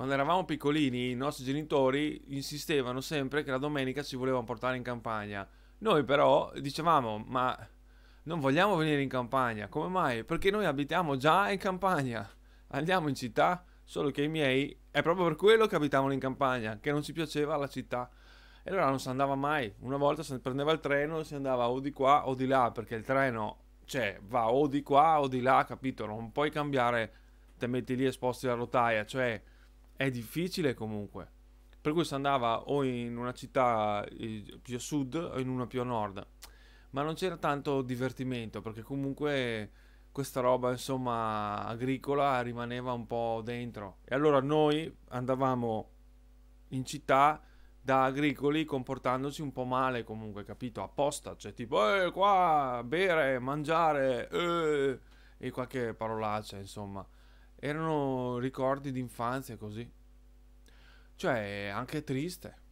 Quando eravamo piccolini, i nostri genitori insistevano sempre che la domenica ci volevano portare in campagna. Noi però dicevamo, ma non vogliamo venire in campagna, come mai? Perché noi abitiamo già in campagna. Andiamo in città, solo che i miei è proprio per quello che abitavano in campagna, che non ci piaceva la città. E allora non si andava mai. Una volta si prendeva il treno e si andava o di qua o di là, perché il treno, cioè, va o di qua o di là, capito? Non puoi cambiare, te metti lì esposti alla rotaia, cioè è difficile comunque. Per cui si andava o in una città eh, più a sud o in una più a nord. Ma non c'era tanto divertimento perché comunque questa roba insomma agricola rimaneva un po' dentro. E allora noi andavamo in città da agricoli comportandoci un po' male comunque, capito? Apposta, cioè tipo, eh, qua, bere, mangiare, eh, e qualche parolaccia, insomma erano ricordi d'infanzia così. Cioè, anche triste.